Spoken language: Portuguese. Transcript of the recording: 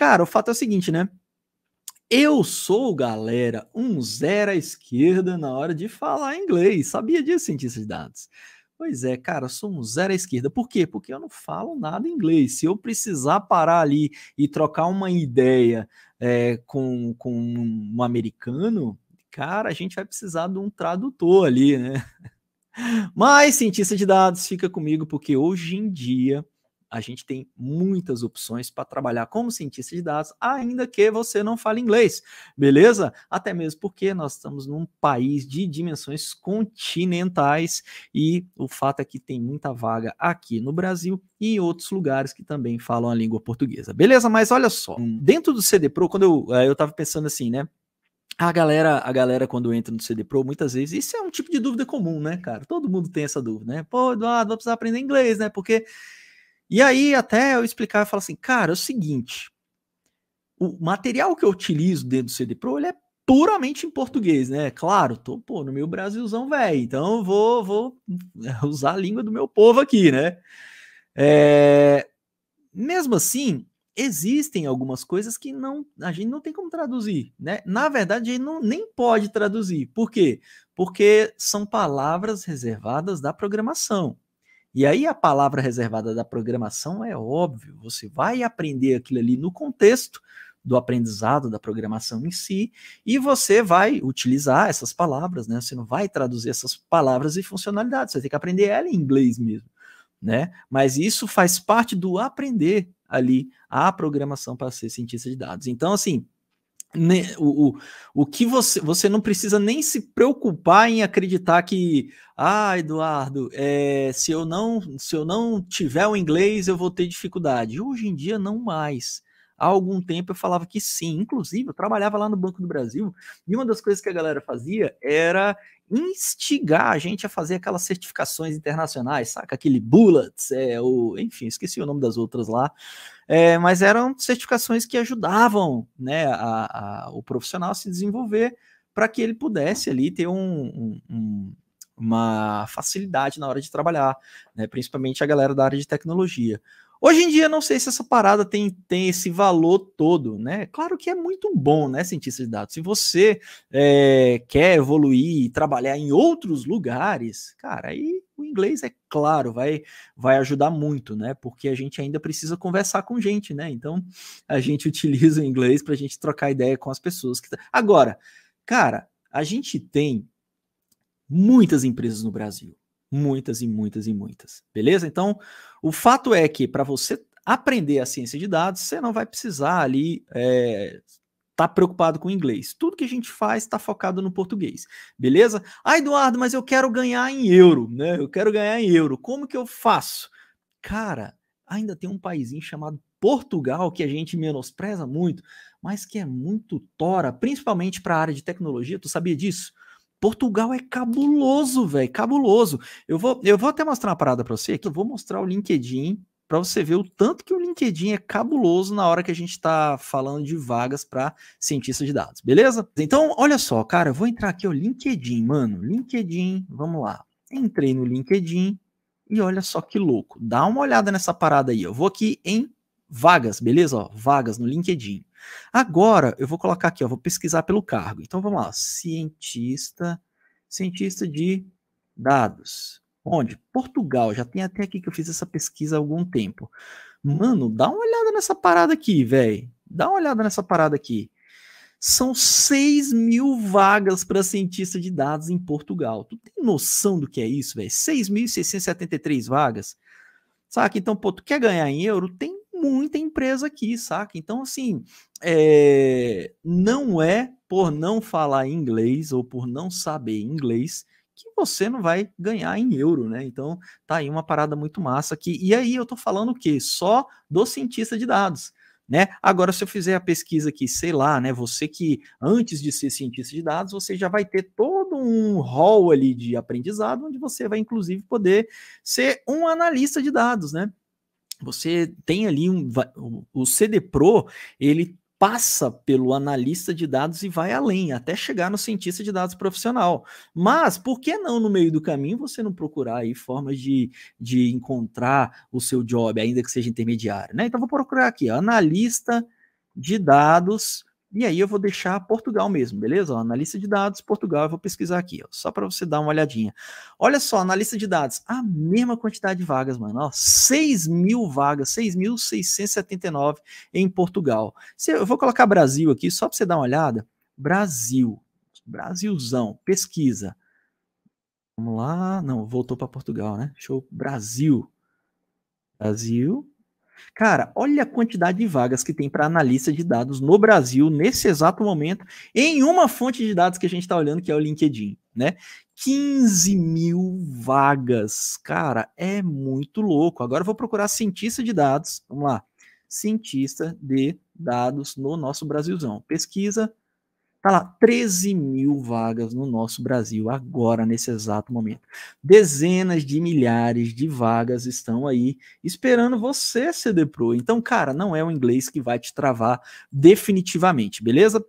Cara, o fato é o seguinte, né? Eu sou, galera, um zero à esquerda na hora de falar inglês. Sabia disso, cientista de dados? Pois é, cara, sou um zero à esquerda. Por quê? Porque eu não falo nada inglês. Se eu precisar parar ali e trocar uma ideia é, com, com um americano, cara, a gente vai precisar de um tradutor ali, né? Mas, cientista de dados, fica comigo, porque hoje em dia a gente tem muitas opções para trabalhar como cientista de dados, ainda que você não fale inglês, beleza? Até mesmo porque nós estamos num país de dimensões continentais e o fato é que tem muita vaga aqui no Brasil e em outros lugares que também falam a língua portuguesa, beleza? Mas olha só, hum. dentro do CD Pro, quando eu, eh, eu pensando assim, né? A galera, a galera quando entra no CD Pro, muitas vezes, isso é um tipo de dúvida comum, né, cara? Todo mundo tem essa dúvida, né? Pô, Eduardo, vou precisar aprender inglês, né? Porque e aí, até eu explicar, e falo assim, cara, é o seguinte, o material que eu utilizo dentro do CD Pro, ele é puramente em português, né? Claro, tô pô, no meu Brasilzão velho, então eu vou, vou usar a língua do meu povo aqui, né? É... Mesmo assim, existem algumas coisas que não a gente não tem como traduzir, né? Na verdade, a gente não, nem pode traduzir. Por quê? Porque são palavras reservadas da programação. E aí a palavra reservada da programação é óbvio, você vai aprender aquilo ali no contexto do aprendizado da programação em si, e você vai utilizar essas palavras, né? Você não vai traduzir essas palavras e funcionalidades, você tem que aprender ela em inglês mesmo, né? Mas isso faz parte do aprender ali a programação para ser cientista de dados. Então, assim, o, o, o que você, você não precisa nem se preocupar em acreditar que, ah, Eduardo, é, se eu não se eu não tiver o inglês eu vou ter dificuldade. Hoje em dia não mais há algum tempo eu falava que sim. Inclusive, eu trabalhava lá no Banco do Brasil e uma das coisas que a galera fazia era instigar a gente a fazer aquelas certificações internacionais, saca? Aquele Bullets, é, o, enfim, esqueci o nome das outras lá. É, mas eram certificações que ajudavam né, a, a, o profissional a se desenvolver para que ele pudesse ali ter um, um, um uma facilidade na hora de trabalhar, né? principalmente a galera da área de tecnologia. Hoje em dia, não sei se essa parada tem, tem esse valor todo, né? Claro que é muito bom, né, cientista de dados? Se você é, quer evoluir e trabalhar em outros lugares, cara, aí o inglês é claro, vai, vai ajudar muito, né? Porque a gente ainda precisa conversar com gente, né? Então, a gente utiliza o inglês para a gente trocar ideia com as pessoas. Que... Tá. Agora, cara, a gente tem muitas empresas no Brasil. Muitas e muitas e muitas. Beleza? Então, o fato é que para você aprender a ciência de dados, você não vai precisar ali estar é, tá preocupado com inglês. Tudo que a gente faz está focado no português, beleza? Ah, Eduardo, mas eu quero ganhar em euro, né? Eu quero ganhar em euro. Como que eu faço? Cara, ainda tem um país chamado Portugal que a gente menospreza muito, mas que é muito tora, principalmente para a área de tecnologia. Tu sabia disso? Portugal é cabuloso, velho, cabuloso. Eu vou, eu vou até mostrar uma parada para você aqui. Eu vou mostrar o LinkedIn para você ver o tanto que o LinkedIn é cabuloso na hora que a gente está falando de vagas para cientistas de dados, beleza? Então, olha só, cara, eu vou entrar aqui, ó, LinkedIn, mano, LinkedIn, vamos lá. Entrei no LinkedIn e olha só que louco. Dá uma olhada nessa parada aí. Eu vou aqui em vagas, beleza? Ó, vagas no LinkedIn. Agora, eu vou colocar aqui, ó, vou pesquisar pelo cargo. Então, vamos lá, cientista, cientista de dados. Onde? Portugal, já tem até aqui que eu fiz essa pesquisa há algum tempo. Mano, dá uma olhada nessa parada aqui, velho. Dá uma olhada nessa parada aqui. São 6 mil vagas para cientista de dados em Portugal. Tu tem noção do que é isso, velho? 6.673 vagas. Saca? Então, pô, tu quer ganhar em euro? Tem muita empresa aqui, saca? Então, assim, é... não é por não falar inglês ou por não saber inglês que você não vai ganhar em euro, né? Então, tá aí uma parada muito massa aqui. E aí eu tô falando o quê? Só do cientista de dados. Né? Agora, se eu fizer a pesquisa aqui, sei lá, né? Você que antes de ser cientista de dados, você já vai ter todo um rol ali de aprendizado, onde você vai inclusive poder ser um analista de dados, né? você tem ali um. O CD Pro, ele passa pelo analista de dados e vai além, até chegar no cientista de dados profissional. Mas por que não, no meio do caminho, você não procurar aí formas de, de encontrar o seu job, ainda que seja intermediário, né? Então, vou procurar aqui, analista de dados e aí eu vou deixar Portugal mesmo, beleza? Ó, na lista de dados, Portugal, eu vou pesquisar aqui, ó, só para você dar uma olhadinha. Olha só, na lista de dados, a mesma quantidade de vagas, mano. Ó, 6 mil vagas, 6.679 em Portugal. Se, eu vou colocar Brasil aqui, só para você dar uma olhada. Brasil, Brasilzão, pesquisa. Vamos lá, não, voltou para Portugal, né? Show, Brasil. Brasil, Cara, olha a quantidade de vagas que tem para analista de dados no Brasil nesse exato momento, em uma fonte de dados que a gente está olhando, que é o LinkedIn, né? 15 mil vagas. Cara, é muito louco. Agora eu vou procurar cientista de dados. Vamos lá. Cientista de dados no nosso Brasilzão. Pesquisa Tá lá, 13 mil vagas no nosso Brasil agora, nesse exato momento. Dezenas de milhares de vagas estão aí esperando você, CD Pro. Então, cara, não é o inglês que vai te travar definitivamente, beleza?